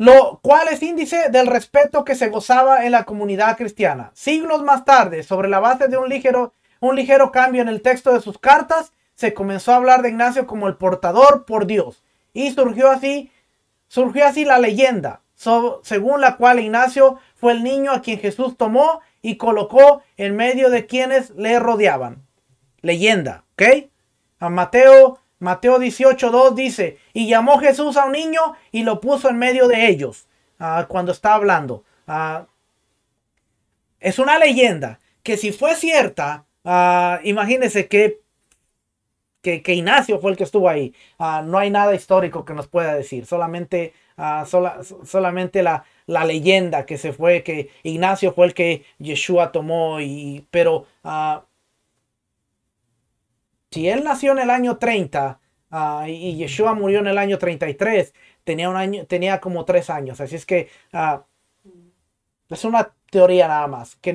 lo cual es índice del respeto que se gozaba en la comunidad cristiana. Siglos más tarde, sobre la base de un ligero, un ligero cambio en el texto de sus cartas, se comenzó a hablar de Ignacio como el portador por Dios. Y surgió así, surgió así la leyenda, según la cual Ignacio fue el niño a quien Jesús tomó y colocó en medio de quienes le rodeaban. Leyenda, ¿ok? A Mateo Mateo 18, dice, y llamó Jesús a un niño y lo puso en medio de ellos ah, cuando está hablando. Ah, es una leyenda que si fue cierta, ah, imagínese imagínense que, que, Ignacio fue el que estuvo ahí. no hay nada histórico que nos pueda decir, solamente, solamente la, la, leyenda que se fue, que Ignacio fue el que Yeshua tomó, y, pero si él nació en el año 30 ah, y Yeshua murió en el año 33, tenía, un año, tenía como tres años. Así es que ah, es una teoría nada más, que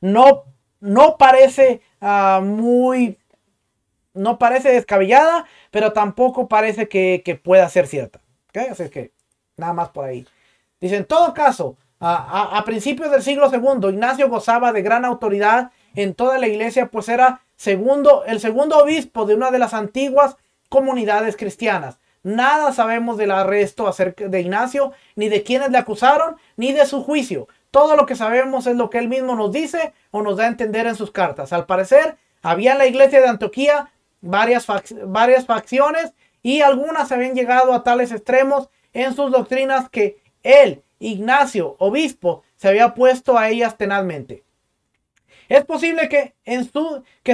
no, no parece ah, muy, no parece descabellada, pero tampoco parece que, pueda ser cierta. Así es que nada más por ahí. Dice, en todo caso, a, a principios del siglo II, Ignacio gozaba de gran autoridad en toda la iglesia, pues era segundo, el segundo obispo de una de las antiguas comunidades cristianas. Nada sabemos del arresto acerca de Ignacio, ni de quienes le acusaron, ni de su juicio. Todo lo que sabemos es lo que él mismo nos dice o nos da a entender en sus cartas. Al parecer, había en la iglesia de Antioquía varias, varias facciones y algunas habían llegado a tales extremos en sus doctrinas que él, Ignacio, obispo, se había puesto a ellas tenazmente. Es posible que,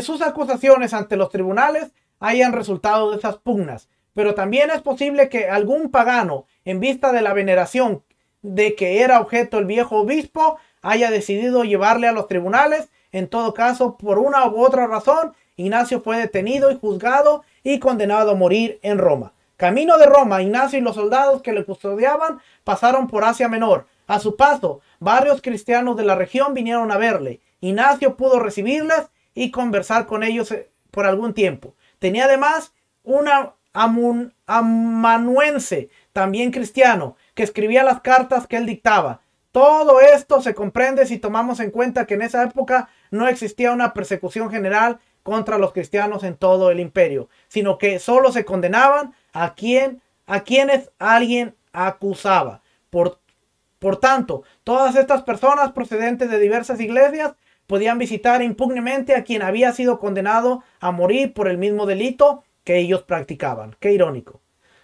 sus acusaciones ante los tribunales hayan resultado de esas pugnas, pero también es posible que algún pagano, en vista de la veneración de que era objeto el viejo obispo, haya decidido llevarle a los tribunales. En todo caso, por una u otra razón, Ignacio fue detenido y juzgado y condenado a morir en Roma. Camino de Roma, Ignacio y los soldados que le custodiaban pasaron por Asia Menor. A su paso, varios cristianos de la región vinieron a verle Ignacio pudo recibirlas y conversar con ellos eh, por algún tiempo. Tenía además un amanuense, también cristiano, que escribía las cartas que él dictaba. Todo esto se comprende si tomamos en cuenta que en esa época no existía una persecución general contra los cristianos en todo el imperio, sino que solo se condenaban a quien a quienes alguien acusaba. por tanto, todas estas personas procedentes de diversas iglesias podían visitar impunemente a quien había sido condenado a morir por el mismo delito que ellos practicaban. Qué irónico.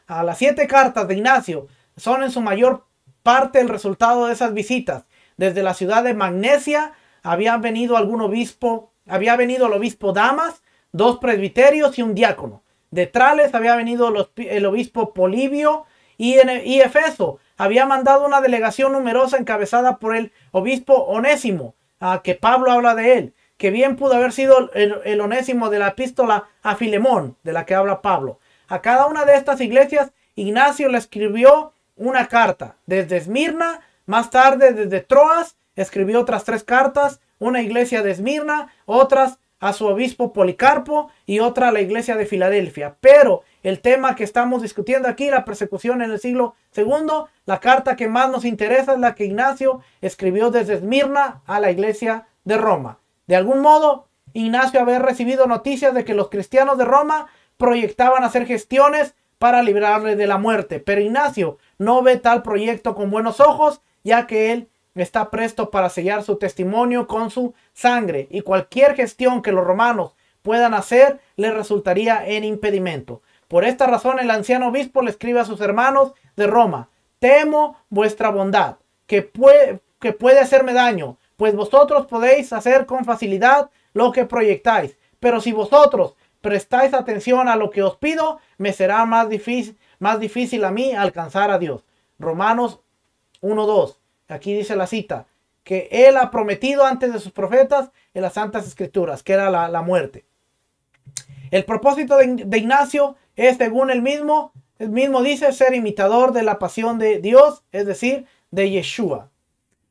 A las siete cartas de Ignacio son en su mayor parte el resultado de esas visitas. Desde la ciudad de Magnesia había venido algún obispo, había venido el obispo Damas, dos presbiterios y un diácono. De Trales había venido el obispo Polibio y, en, e, y Efeso había mandado una delegación numerosa encabezada por el obispo Onésimo que Pablo habla de él, que bien pudo haber sido el, onésimo de la epístola a Filemón, de la que habla Pablo. A cada una de estas iglesias, Ignacio le escribió una carta, desde Esmirna, más tarde desde Troas, escribió otras tres cartas, una iglesia de Esmirna, otras a su obispo Policarpo y otra a la iglesia de Filadelfia. Pero el tema que estamos discutiendo aquí, la persecución en el siglo II. La carta que más nos interesa es la que Ignacio escribió desde Esmirna a la iglesia de Roma. De algún modo, Ignacio había recibido noticias de que los cristianos de Roma proyectaban hacer gestiones para librarle de la muerte, pero Ignacio no ve tal proyecto con buenos ojos, ya que él está presto para sellar su testimonio con su sangre y cualquier gestión que los romanos puedan hacer le resultaría en impedimento. Por esta razón el anciano obispo le escribe a sus hermanos de Roma, temo vuestra bondad, que puede, que puede hacerme daño, pues vosotros podéis hacer con facilidad lo que proyectáis, pero si vosotros prestáis atención a lo que os pido, me será más difícil, a mí alcanzar a Dios. Romanos 1.2, aquí dice la cita, que Él ha prometido antes de sus profetas en las Santas Escrituras, que era la muerte. El propósito de, Ignacio es, según él mismo, él mismo dice, ser imitador de la pasión de Dios, es decir, de Yeshua.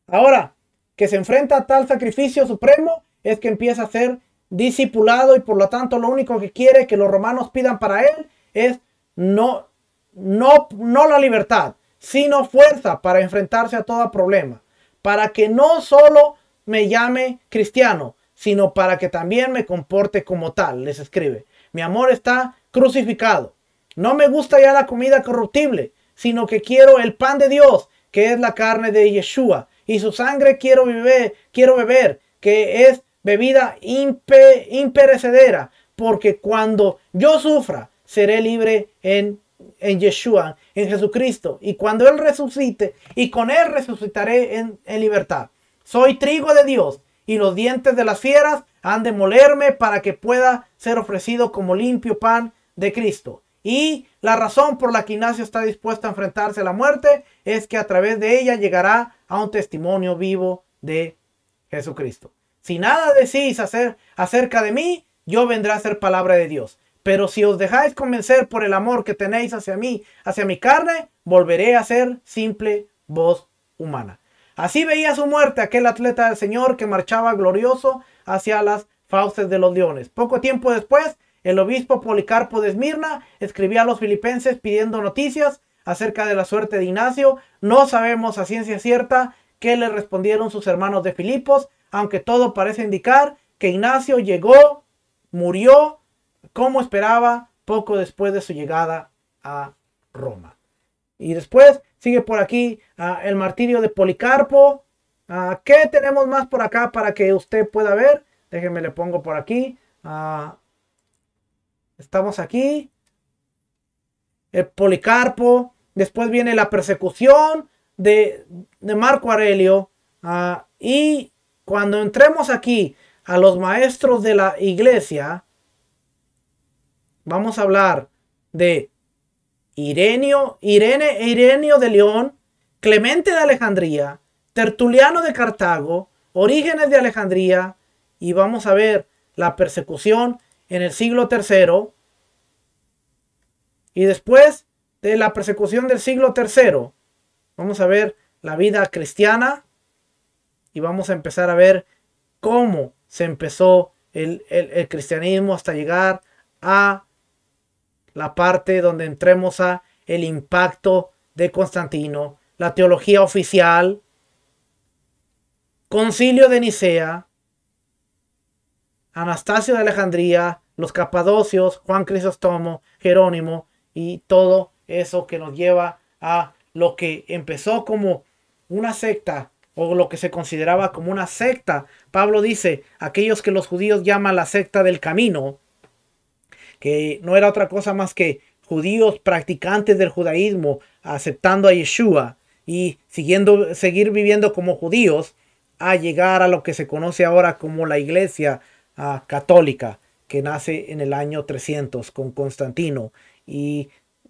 Ahora, que se enfrenta a tal sacrificio supremo es que empieza a ser discipulado y por lo tanto lo único que quiere que los romanos pidan para él es no, no, no la libertad, sino fuerza para enfrentarse a todo problema, para que no solo me llame cristiano, sino para que también me comporte como tal, les escribe. Mi amor está crucificado. No me gusta ya la comida corruptible, sino que quiero el pan de Dios, que es la carne de Yeshua. Y su sangre quiero beber, quiero beber que es bebida imperecedera. Porque cuando yo sufra, seré libre en, Yeshua, en Jesucristo. Y cuando Él resucite, y con Él resucitaré en, en libertad. Soy trigo de Dios y los dientes de las fieras han de molerme para que pueda ser ofrecido como limpio pan de Cristo. Y la razón por la que Ignacio está dispuesto a enfrentarse a la muerte es que a través de ella llegará a un testimonio vivo de Jesucristo. Si nada decís hacer acerca de mí, yo vendré a ser palabra de Dios. Pero si os dejáis convencer por el amor que tenéis hacia mí, hacia mi carne, volveré a ser simple voz humana. Así veía su muerte aquel atleta del Señor que marchaba glorioso hacia las fauces de los leones. Poco tiempo después, el obispo Policarpo de Esmirna escribía a los filipenses pidiendo noticias acerca de la suerte de Ignacio. No sabemos a ciencia cierta qué le respondieron sus hermanos de Filipos, aunque todo parece indicar que Ignacio llegó, murió, como esperaba, poco después de su llegada a Roma. Y después Sigue por aquí ah, el martirio de Policarpo. Ah, ¿Qué tenemos más por acá para que usted pueda ver? Déjenme le pongo por aquí. Ah, estamos aquí. El Policarpo. Después viene la persecución de, de Marco Aurelio. y cuando entremos aquí a los maestros de la iglesia, vamos a hablar de Irenio, Irene e Irenio de León, Clemente de Alejandría, Tertuliano de Cartago, Orígenes de Alejandría, y vamos a ver la persecución en el siglo III y después de la persecución del siglo III. Vamos a ver la vida cristiana y vamos a empezar a ver cómo se empezó el, el cristianismo hasta llegar a la parte donde entremos a el impacto de Constantino, la teología oficial, Concilio de Nicea, Anastasio de Alejandría, los capadocios, Juan Crisóstomo, Jerónimo y todo eso que nos lleva a lo que empezó como una secta o lo que se consideraba como una secta. Pablo dice, aquellos que los judíos llaman la secta del camino, que no era otra cosa más que judíos practicantes del judaísmo aceptando a Yeshua y siguiendo, seguir viviendo como judíos a llegar a lo que se conoce ahora como la iglesia ah, católica que nace en el año 300 con Constantino y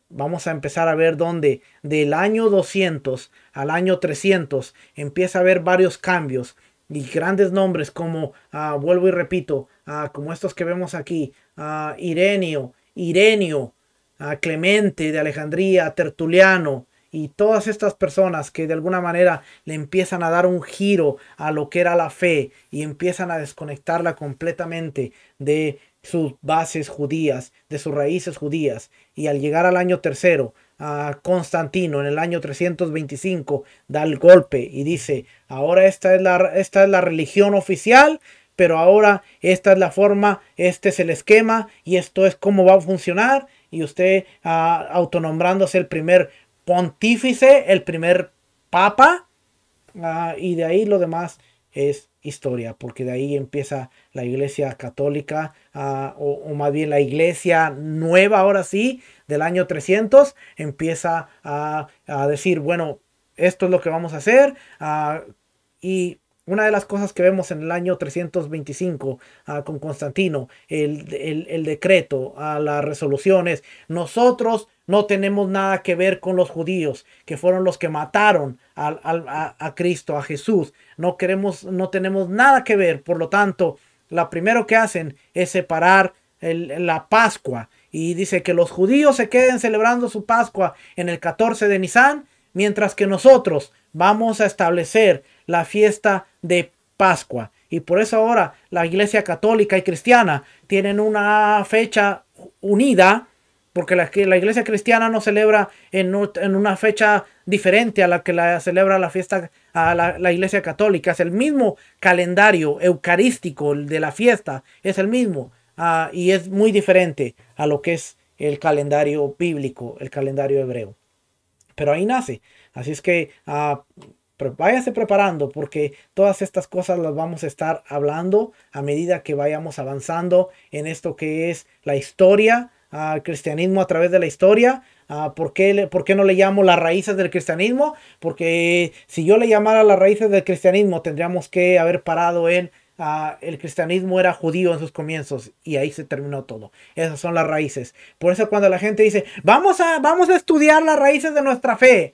vamos a empezar a ver dónde del año 200 al año 300 empieza a haber varios cambios y grandes nombres como, ah, vuelvo y repito, ah, como estos que vemos aquí, a Irenio, Irenio, a Clemente de Alejandría, a Tertuliano, y todas estas personas que de alguna manera le empiezan a dar un giro a lo que era la fe y empiezan a desconectarla completamente de sus bases judías, de sus raíces judías. Y al llegar al año tercero, a Constantino en el año 325 da el golpe y dice, ahora esta es la, esta es la religión oficial pero ahora esta es la forma, este es el esquema y esto es cómo va a funcionar. Y usted ah, autonombrándose el primer pontífice, el primer papa, ah, y de ahí lo demás es historia, porque de ahí empieza la iglesia católica, ah, o, más bien la iglesia nueva, ahora sí, del año 300, empieza a, a decir, bueno, esto es lo que vamos a hacer, y una de las cosas que vemos en el año 325 ah, con Constantino, el, el, decreto, a las resoluciones, nosotros no tenemos nada que ver con los judíos, que fueron los que mataron a, Cristo, a Jesús. No queremos, no tenemos nada que ver. Por lo tanto, lo primero que hacen es separar la Pascua. Y dice que los judíos se queden celebrando su Pascua en el 14 de Nisan, mientras que nosotros vamos a establecer la fiesta de Pascua. Y por eso ahora la Iglesia Católica y Cristiana tienen una fecha unida, porque la, la Iglesia Cristiana no celebra en, una fecha diferente a la que la celebra la fiesta a la, Iglesia Católica. Es el mismo calendario eucarístico de la fiesta, es el mismo. Ah, y es muy diferente a lo que es el calendario bíblico, el calendario hebreo. Pero ahí nace. Así es que ah, váyase preparando porque todas estas cosas las vamos a estar hablando a medida que vayamos avanzando en esto que es la historia, ah, el cristianismo a través de la historia. Ah, ¿por, qué no le llamo las raíces del cristianismo? Porque si yo le llamara las raíces del cristianismo tendríamos que haber parado en ah, el cristianismo era judío en sus comienzos y ahí se terminó todo. Esas son las raíces. Por eso cuando la gente dice, vamos a, vamos a estudiar las raíces de nuestra fe,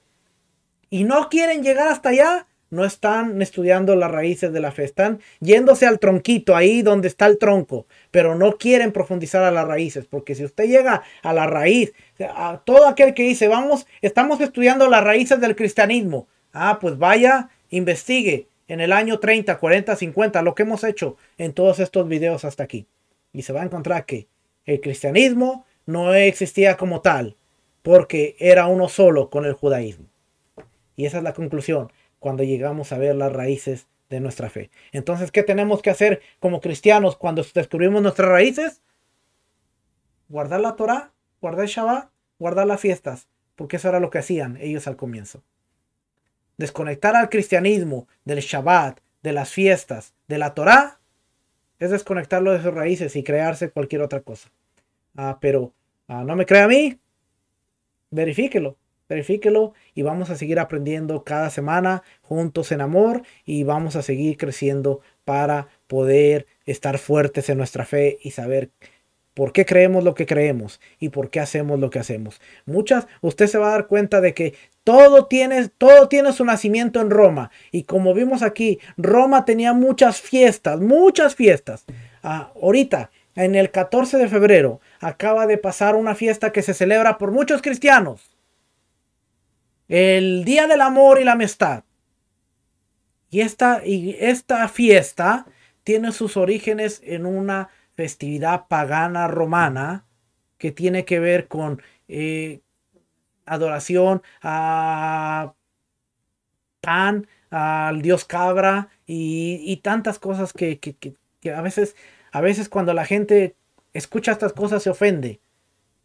y no quieren llegar hasta allá, no están estudiando las raíces de la fe, están yéndose al tronquito, ahí donde está el tronco, pero no quieren profundizar a las raíces, porque si usted llega a la raíz, a todo aquel que dice, vamos, estamos estudiando las raíces del cristianismo, ah, pues vaya, investigue en el año 30, 40, 50, lo que hemos hecho en todos estos videos hasta aquí. Y se va a encontrar que el cristianismo no existía como tal, porque era uno solo con el judaísmo. Y esa es la conclusión cuando llegamos a ver las raíces de nuestra fe. Entonces, ¿qué tenemos que hacer como cristianos cuando descubrimos nuestras raíces? Guardar la Torah, guardar el Shabbat, guardar las fiestas, porque eso era lo que hacían ellos al comienzo. Desconectar al cristianismo del Shabbat, de las fiestas, de la Torah, es desconectarlo de sus raíces y crearse cualquier otra cosa. Ah, pero ah, no me crea a mí, verifíquelo verifíquelo y vamos a seguir aprendiendo cada semana juntos en amor y vamos a seguir creciendo para poder estar fuertes en nuestra fe y saber por qué creemos lo que creemos y por qué hacemos lo que hacemos. Muchas, usted se va a dar cuenta de que todo tiene, todo tiene su nacimiento en Roma y como vimos aquí, Roma tenía muchas fiestas, muchas fiestas. Ah, ahorita, en el 14 de febrero, acaba de pasar una fiesta que se celebra por muchos cristianos el Día del Amor y la Amistad. Y esta, y esta fiesta tiene sus orígenes en una festividad pagana romana que tiene que ver con eh, adoración a Pan, al dios cabra y, tantas cosas que, que, a, veces, a veces cuando la gente escucha estas cosas se ofende.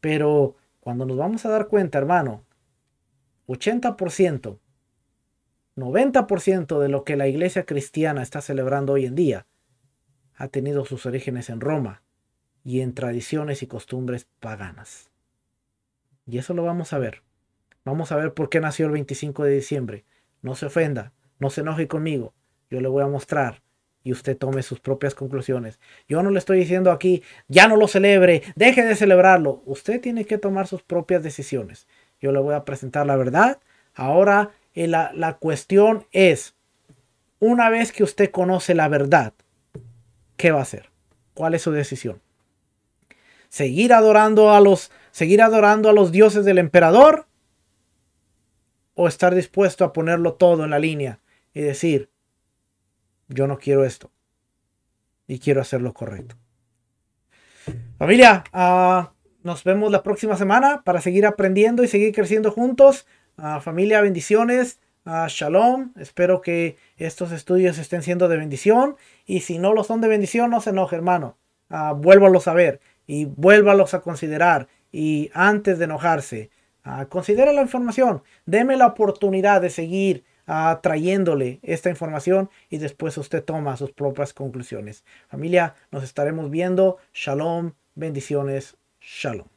Pero cuando nos vamos a dar cuenta, hermano, 80%, 90% de lo que la iglesia cristiana está celebrando hoy en día ha tenido sus orígenes en Roma y en tradiciones y costumbres paganas. Y eso lo vamos a ver. Vamos a ver por qué nació el 25 de diciembre. No se ofenda, no se enoje conmigo. Yo le voy a mostrar y usted tome sus propias conclusiones. Yo no le estoy diciendo aquí, ya no lo celebre, deje de celebrarlo. Usted tiene que tomar sus propias decisiones. Yo le voy a presentar la verdad. Ahora eh, la, cuestión es, una vez que usted conoce la verdad, ¿qué va a hacer? ¿Cuál es su decisión? ¿Seguir adorando a los, seguir adorando a los dioses del emperador? ¿O estar dispuesto a ponerlo todo en la línea y decir, yo no quiero esto y quiero hacer lo correcto? Familia, uh, nos vemos la próxima semana para seguir aprendiendo y seguir creciendo juntos. Ah, familia, bendiciones. Ah, shalom. Espero que estos estudios estén siendo de bendición. Y si no lo son de bendición, no se enoje, hermano. Ah, vuélvalos a ver y vuélvalos a considerar. Y antes de enojarse, considera la información. Deme la oportunidad de seguir trayéndole esta información y después usted toma sus propias conclusiones. Familia, nos estaremos viendo. Shalom. Bendiciones. Shalom.